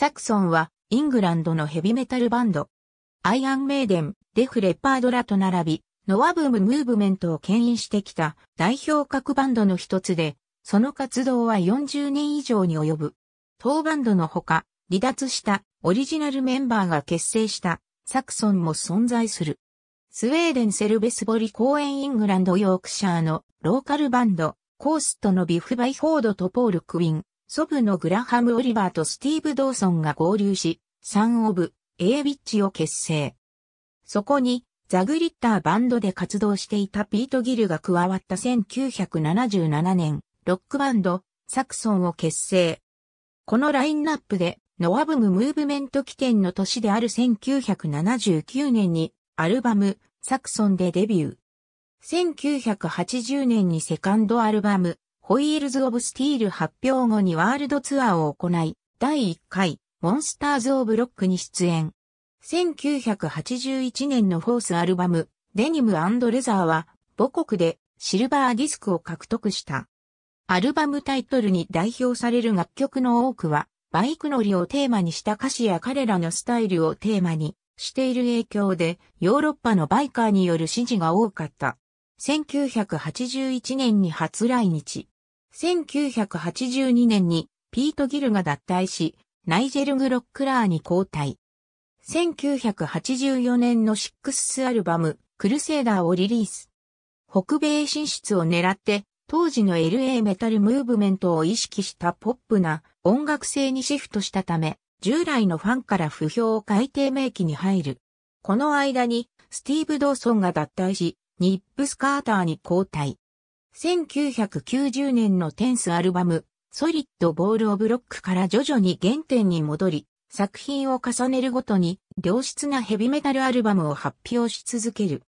サクソンはイングランドのヘビメタルバンド。アイアンメイデン、デフレパードらと並び、ノアブームムーブメントを牽引してきた代表格バンドの一つで、その活動は40年以上に及ぶ。当バンドのほか、離脱したオリジナルメンバーが結成したサクソンも存在する。スウェーデンセルベスボリ公園イングランドヨークシャーのローカルバンド、コーストのビフ・バイフォードとポール・クイン、祖父のグラハム・オリバーとスティーブ・ドーソンが合流し、サン・オブ・エウビッチを結成。そこに、ザ・グリッターバンドで活動していたピート・ギルが加わった1977年、ロックバンド、サクソンを結成。このラインナップで、ノアブム・ムーブメント起点の年である1979年に、アルバム、サクソンでデビュー。1980年にセカンドアルバム、ホイールズ・オブ・スティール発表後にワールドツアーを行い、第1回、モンスターズ・オブ・ロックに出演。1981年のフォースアルバム、デニムレザーは、母国でシルバーディスクを獲得した。アルバムタイトルに代表される楽曲の多くは、バイク乗りをテーマにした歌詞や彼らのスタイルをテーマにしている影響で、ヨーロッパのバイカーによる支持が多かった。1981年に初来日。1982年にピート・ギルが脱退し、ナイジェル・グロックラーに交代。1984年のシックスアルバム、クルセーダーをリリース。北米進出を狙って、当時の LA メタルムーブメントを意識したポップな音楽性にシフトしたため、従来のファンから不評を改定名機に入る。この間に、スティーブ・ドーソンが脱退し、ニップス・カーターに交代。1990年のテンスアルバム、ソリッド・ボール・オブ・ロックから徐々に原点に戻り、作品を重ねるごとに良質なヘビメタルアルバムを発表し続ける。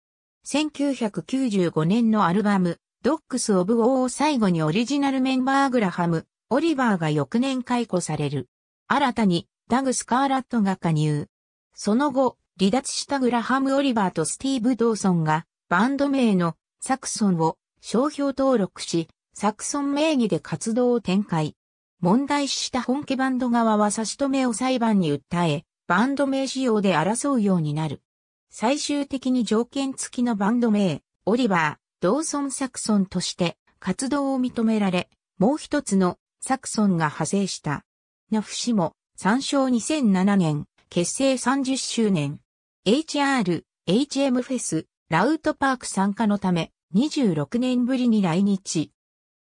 1995年のアルバム、ドックス・オブ・オーを最後にオリジナルメンバーグラハム、オリバーが翌年解雇される。新たにダグ・スカーラットが加入。その後、離脱したグラハム・オリバーとスティーブ・ドーソンがバンド名のサクソンを商標登録し、サクソン名義で活動を展開。問題視した本家バンド側は差し止めを裁判に訴え、バンド名仕様で争うようになる。最終的に条件付きのバンド名、オリバー、ドーソン・サクソンとして活動を認められ、もう一つのサクソンが派生した。ナフ氏も参照2007年、結成30周年。HR、HM フェス、ラウトパーク参加のため、26年ぶりに来日。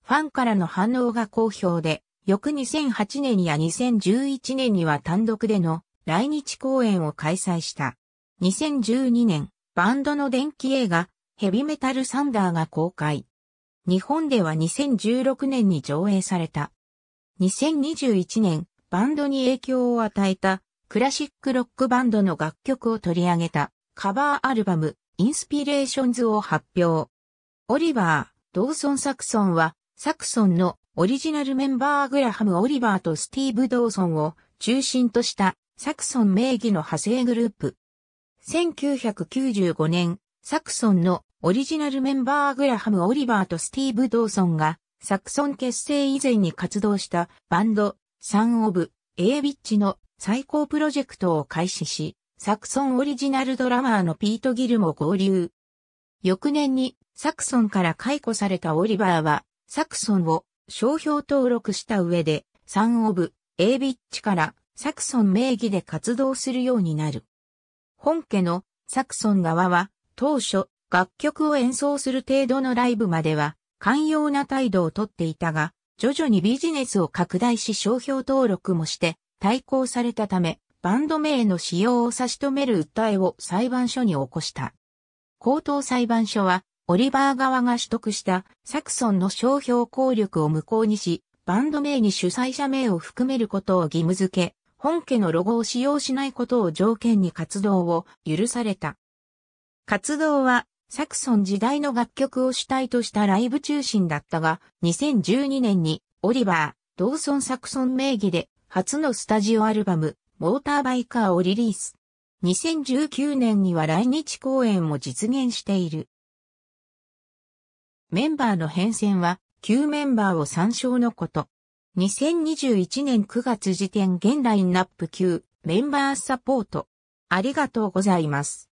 ファンからの反応が好評で、翌2008年や2011年には単独での来日公演を開催した。2012年、バンドの電気映画、ヘビメタルサンダーが公開。日本では2016年に上映された。2021年、バンドに影響を与えた、クラシックロックバンドの楽曲を取り上げた、カバーアルバム、インスピレーションズを発表。オリバー、ドーソン・サクソンは、サクソンのオリジナルメンバーグラハム・オリバーとスティーブ・ドーソンを中心としたサクソン名義の派生グループ。1995年、サクソンのオリジナルメンバーグラハム・オリバーとスティーブ・ドーソンが、サクソン結成以前に活動したバンド、サン・オブ・エービッチの最高プロジェクトを開始し、サクソンオリジナルドラマーのピート・ギルも合流。翌年にサクソンから解雇されたオリバーは、サクソンを商標登録した上で、サンオブ、エービッチからサクソン名義で活動するようになる。本家のサクソン側は、当初、楽曲を演奏する程度のライブまでは、寛容な態度をとっていたが、徐々にビジネスを拡大し商標登録もして、対抗されたため、バンド名の使用を差し止める訴えを裁判所に起こした。高等裁判所は、オリバー側が取得したサクソンの商標効力を無効にし、バンド名に主催者名を含めることを義務付け、本家のロゴを使用しないことを条件に活動を許された。活動は、サクソン時代の楽曲を主体としたライブ中心だったが、2012年にオリバー、ドーソン・サクソン名義で初のスタジオアルバム、モーターバイカーをリリース。2019年には来日公演も実現している。メンバーの変遷は、旧メンバーを参照のこと。2021年9月時点現ラインナップ9メンバーサポート。ありがとうございます。